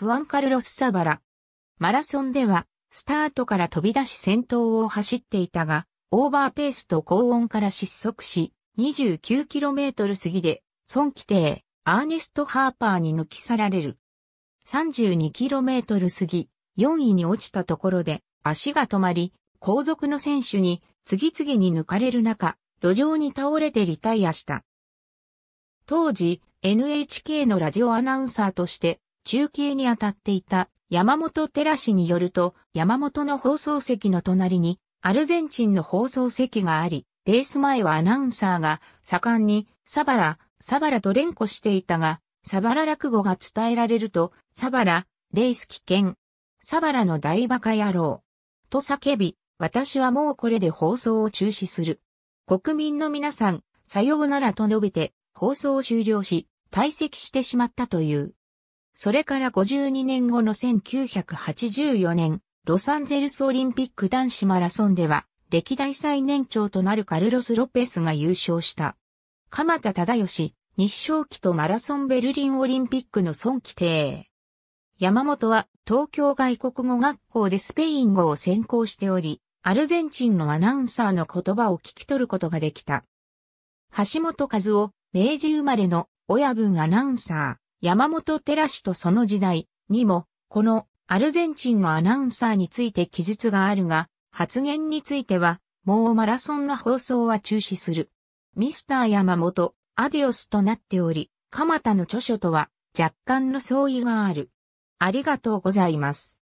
フアンカルロス・サバラ。マラソンでは、スタートから飛び出し先頭を走っていたが、オーバーペースと高温から失速し、29km 過ぎで、孫規定、アーネスト・ハーパーに抜き去られる。32km 過ぎ、4位に落ちたところで、足が止まり、後続の選手に次々に抜かれる中、路上に倒れてリタイアした。当時、NHK のラジオアナウンサーとして中継に当たっていた山本寺氏によると、山本の放送席の隣に、アルゼンチンの放送席があり、レース前はアナウンサーが盛んに、サバラ、サバラと連呼していたが、サバラ落語が伝えられると、サバラ、レース危険。サバラの大馬鹿野郎。と叫び、私はもうこれで放送を中止する。国民の皆さん、さようならと述べて、放送を終了し、退席してしまったという。それから52年後の1984年、ロサンゼルスオリンピック男子マラソンでは、歴代最年長となるカルロス・ロペスが優勝した。鎌田忠義、日照期とマラソンベルリンオリンピックの孫規定。山本は東京外国語学校でスペイン語を専攻しており、アルゼンチンのアナウンサーの言葉を聞き取ることができた。橋本和夫、明治生まれの親分アナウンサー。山本寺氏とその時代にも、このアルゼンチンのアナウンサーについて記述があるが、発言については、もうマラソンの放送は中止する。ミスター山本、アディオスとなっており、蒲田の著書とは若干の相違がある。ありがとうございます。